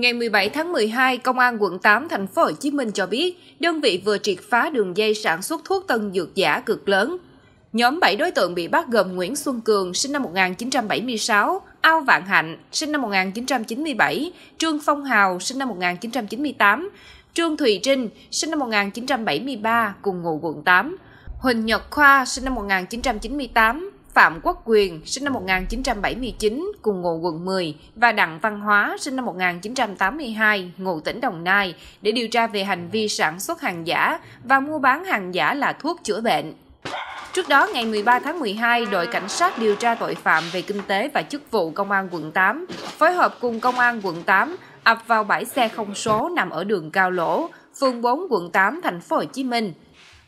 Ngày 17 tháng 12, Công an quận 8 thành phố Hồ Chí Minh cho biết, đơn vị vừa triệt phá đường dây sản xuất thuốc tân dược giả cực lớn. Nhóm 7 đối tượng bị bắt gồm Nguyễn Xuân Cường, sinh năm 1976, Ao Vạn Hạnh, sinh năm 1997, Trương Phong Hào, sinh năm 1998, Trương Thùy Trinh, sinh năm 1973, cùng ngụ quận 8, Huỳnh Nhật Khoa, sinh năm 1998, Phạm Quốc Quyền, sinh năm 1979, cùng ngụ quận 10 và Đặng Văn Hóa, sinh năm 1982, ngụ tỉnh Đồng Nai để điều tra về hành vi sản xuất hàng giả và mua bán hàng giả là thuốc chữa bệnh. Trước đó, ngày 13 tháng 12, đội cảnh sát điều tra tội phạm về kinh tế và chức vụ công an quận 8 phối hợp cùng công an quận 8 ập vào bãi xe không số nằm ở đường Cao Lỗ, phường 4 quận 8 thành phố Hồ Chí Minh.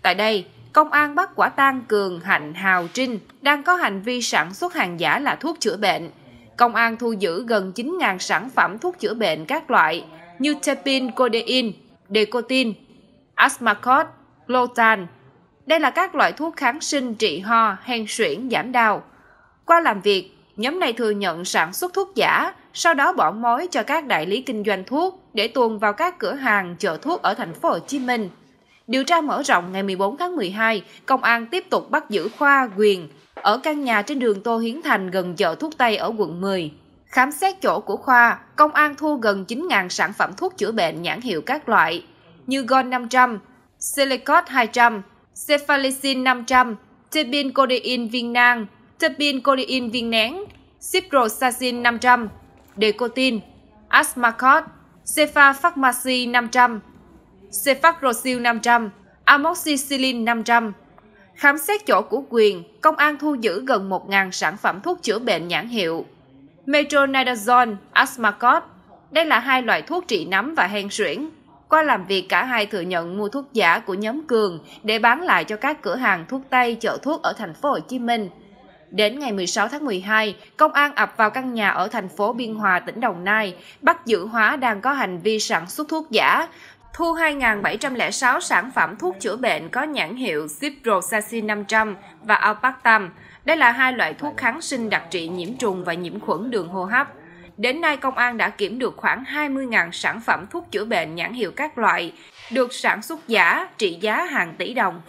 Tại đây, công an bắt quả tang Cường, Hạnh, Hào, Trinh đang có hành vi sản xuất hàng giả là thuốc chữa bệnh. Công an thu giữ gần 9.000 sản phẩm thuốc chữa bệnh các loại như Tepin, Codein, Decotin, Asmacot, Lotan. Đây là các loại thuốc kháng sinh trị ho, hen suyễn, giảm đau. Qua làm việc, nhóm này thừa nhận sản xuất thuốc giả, sau đó bỏ mối cho các đại lý kinh doanh thuốc để tuồn vào các cửa hàng chợ thuốc ở thành phố Hồ Chí Minh. Điều tra mở rộng ngày 14 tháng 12, công an tiếp tục bắt giữ Khoa, Quyền ở căn nhà trên đường Tô Hiến Thành gần chợ thuốc Tây ở quận 10. Khám xét chỗ của Khoa, công an thu gần 9.000 sản phẩm thuốc chữa bệnh nhãn hiệu các loại như Gon 500, Silicot 200, Cephalisin 500, Tepin Codein viên nang, Tepin Codein viên nén, Ciprosazin 500, Decotin, Asmacot, Cepha Pharmacy 500. Cephalosil 500, Amoxicillin 500. Khám xét chỗ của quyền, công an thu giữ gần 1.000 sản phẩm thuốc chữa bệnh nhãn hiệu. Metronidazole, Asmacot. Đây là hai loại thuốc trị nấm và hen suyễn. Qua làm việc, cả hai thừa nhận mua thuốc giả của nhóm Cường để bán lại cho các cửa hàng thuốc Tây chợ thuốc ở thành phố Hồ Chí Minh. Đến ngày 16 tháng 12, công an ập vào căn nhà ở thành phố Biên Hòa, tỉnh Đồng Nai, bắt giữ Hóa đang có hành vi sản xuất thuốc giả, thu 2.706 sản phẩm thuốc chữa bệnh có nhãn hiệu Ciprosacin 500 và Alpactam. Đây là hai loại thuốc kháng sinh đặc trị nhiễm trùng và nhiễm khuẩn đường hô hấp. Đến nay, công an đã kiểm được khoảng 20.000 sản phẩm thuốc chữa bệnh nhãn hiệu các loại, được sản xuất giả, trị giá hàng tỷ đồng.